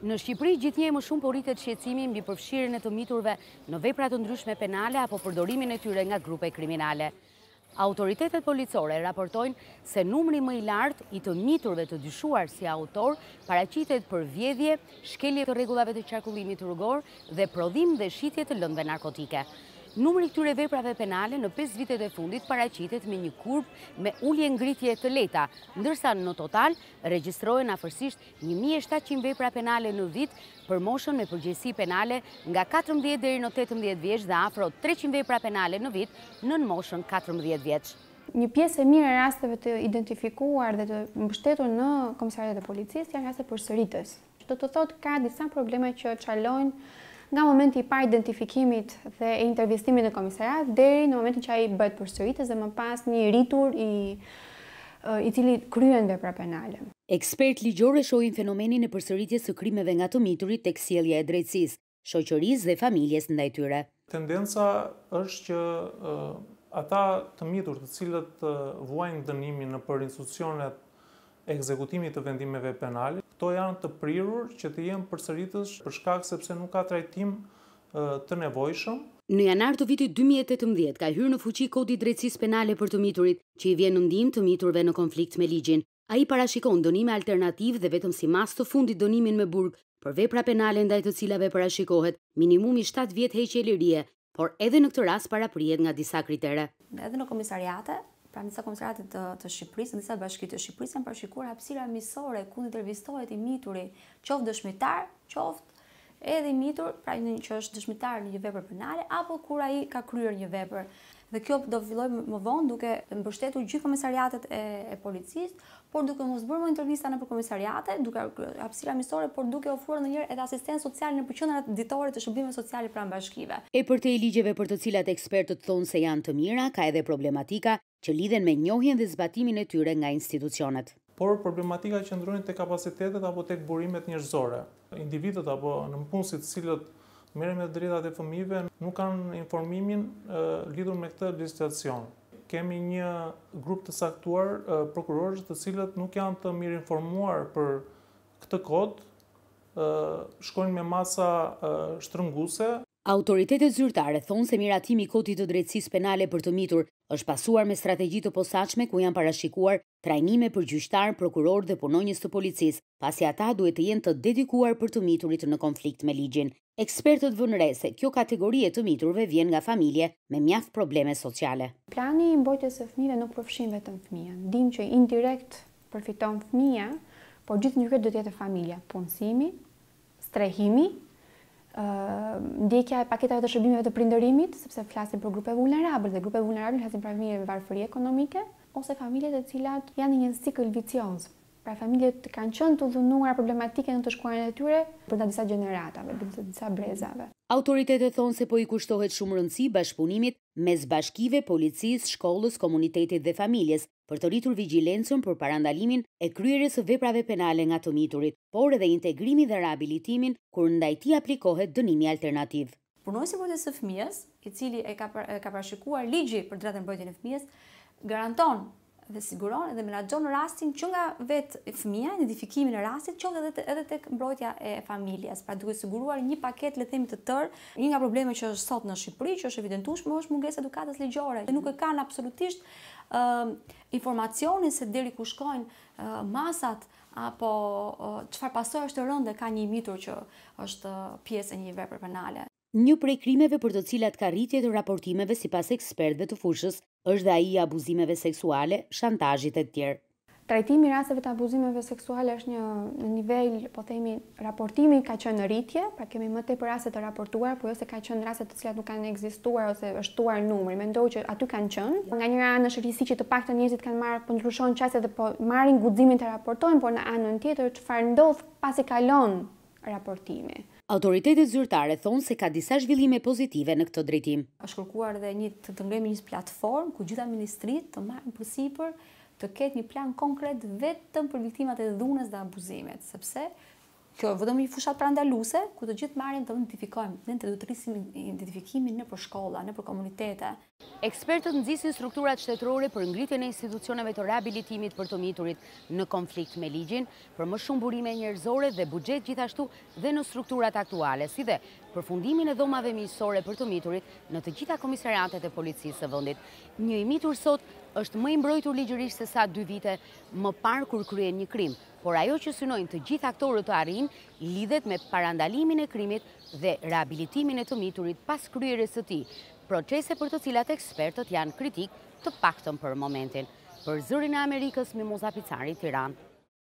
Në Shqipëri gjithnjë e më shumë porritet shqecimi mbi përfshirën e të miturve në vepra të ndryshme penale apo përdorimin e tyre nga grupe kriminale. Autoritetet policore raportojnë se numri më i lartë i të miturve të dyshuar si autor paracitet për vjedhje, shkelje të regullave të qarkullimit rrugor dhe prodhim dhe shqitje të lëndve narkotike. Numëri këture veprave penale në 5 vitet e fundit paraqitet me një kurb me ullje ngritje të leta, ndërsa në total regjistrojën afërsisht 1.700 vepra penale në vit për moshën me përgjësi penale nga 14 dhe në 18 vjeç dhe afro 300 vepra penale në vit në në moshën 14 vjeç. Një piesë e mirë e rasteve të identifikuar dhe të mbështetur në komisarit e policisë janë rastet për sëritës. Do të të thotë ka disa probleme që qalojnë nga momenti i parë identifikimit dhe e intervistimit në komisariat deri në momentin që ai bëhet përsëritës dhe më pas një ritur i i cili kryen dhe pra penale. Ekspert ligjore shojnë fenomenin e përsëritjes së krimeve nga të miturit tek sjellja e drejtësisë, shoqërisë dhe familjes ndaj tyre. Tendenca është që ata të mitur të cilët vuajnë dënimin në për institucionet e ekzekutimit të vendimeve penale, këto janë të prirur që të jenë përsëritës për shkak sepse nuk ka trajtim të nevojshëm. Në janar të vitit 2018 ka hyrë në fuqi kodi drejtësisë penale për të miturit që i vjen në ndim të miturve në konflikt me ligjin. A i parashikon donime alternativ dhe vetëm si mas të fundit donimin me burg për vepra penale ndaj të cilave parashikohet minimum i 7 vjetë heqje e lirie, por edhe në këtë ras para prijet nga disa kritere. Edhe në komisariate Pra në disa të, të Shqipërisë, në disa bashkitë të Shqipërisë, janë përshikur hapsira misore, ku në të i mituri, qoftë dëshmitar, qoftë edhe i mitur, pra në që është dëshmitar një vepër penale, apo kura i ka kryrë një vepër. Dhe kjo do të filloj më vonë duke mbështetur gjithë komisariatet e, e policisë, por duke mos bërë më intervista në komisariate, duke hapësira miqësore, por duke ofruar ndonjëherë edhe asistencë sociale në përqendrat ditore të shërbimeve sociale pranë bashkive. E për te ligjeve për të cilat ekspertët thonë se janë të mira, ka edhe problematika që lidhen me njohjen dhe zbatimin e tyre nga institucionet. Por problematika qëndronin te kapacitetet apo tek burimet njerëzore. Individët apo në të cilët merren me drejtat e fëmijëve nuk kanë informimin e, lidhur me këtë legislacion. Kemi një grup të saktuar prokurorësh të cilët nuk janë të mirë informuar për këtë kod, e, shkojnë me masa e, Autoritetet zyrtare thonë se miratimi i kodit të drejtësisë penale për të mitur është pasuar me strategji të posaçme ku janë parashikuar trajnime për gjyqtar, prokuror dhe punonjës të policisë, pasi ata duhet të jenë të dedikuar për të miturit në konflikt me ligjin. Ekspertët vënë re se kjo kategori e të miturve vjen nga familje me mjaft probleme sociale. Plani i mbrojtjes së fëmijëve nuk përfshin vetëm fëmijën. Dim që indirekt përfiton fëmia, por gjithë ndjekët do të jetë familja, punësimi, strehimi, ndjekja e paketave të shërbimeve të prindërimit sepse flasim për grupe vulnerabël dhe grupe vulnerabël hasin probleme me varfëri ekonomike ose familje të cilat janë në një cikël vicioz Pra familjet të kanë qënë të dhunuar problematike në të shkuarën e tyre për të disa gjeneratave, për të disa brezave. Autoritetet thonë se po i kushtohet shumë rëndësi bashkëpunimit mes bashkive, policisë, shkollës, komunitetit dhe familjes për të rritur vigilencën për parandalimin e kryeres veprave penale nga të miturit, por edhe integrimi dhe rehabilitimin kur ndajti aplikohet dënimi alternativ. Punojësi e të së fëmijës, i cili e ka, pra-, ka parashikuar ligji për dratën bëjtjën e fëmijës, garanton dhe siguron dhe menaxhon rastin që nga vetë fëmia, identifikimin e rastit, qoftë edhe edhe tek mbrojtja e familjes, pra duke siguruar një paketë le të themi të tërë. Një nga problemet që është sot në Shqipëri, që është evidentueshme, është mungesa e edukatës ligjore. nuk e kanë absolutisht ë uh, informacionin se deri ku shkojnë uh, masat apo çfarë uh, pasojë është rëndë, ka një mitur që është pjesë e një vepre penale. Një prej krimeve për të cilat ka rritje të raportimeve si pas ekspertve të fushës është dhe aji abuzimeve seksuale, shantajit e tjerë. Trajtimi rasteve të abuzimeve seksuale është një në nivel, po themi, raportimi ka qenë në rritje, pra kemi më tepër raste të raportuar, por jo se ka qenë raste të cilat nuk kanë ekzistuar ose është tuar numri. Mendoj që aty kanë qenë. Nga njëra anë është rrisi që të paktën njerëzit kanë marrë, po ndryshon çaste dhe po marrin guximin të raportojnë, por në anën tjetër çfarë ndodh pasi kalon raportimi? Autoritetet zyrtare thonë se ka disa zhvillime pozitive në këtë drejtim. Është kërkuar dhe një të të ngremi një platform ku gjitha ministrit të marrën përsipër të ketë një plan konkret vetëm për viktimat e dhunës dhe abuzimet, sepse kjo vetëm një fushat prandaluese ku të gjithë marrin të identifikojmë, në të dutrisim identifikimin në për shkolla, në për komunitete. Ekspertët nxisin strukturat shtetërore për ngritjen e institucioneve të riabilitimit për të miturit në konflikt me ligjin, për më shumë burime njerëzore dhe buxhet gjithashtu dhe në strukturat aktuale, si dhe përfundimin e dhomave miqësore për të miturit në të gjitha komisariatet e policisë së vendit. Një i mitur sot është më i mbrojtur ligjërisht se sa 2 vite më parë kur kryen një krim, por ajo që synojnë të gjithë aktorët të arrin, lidhet me parandalimin e krimit dhe rehabilitimin e të miturit pas kryeres të ti, procese për të cilat ekspertët janë kritik të paktën për momentin. Për zërin e Amerikës, Mimoza Picari, Tiranë.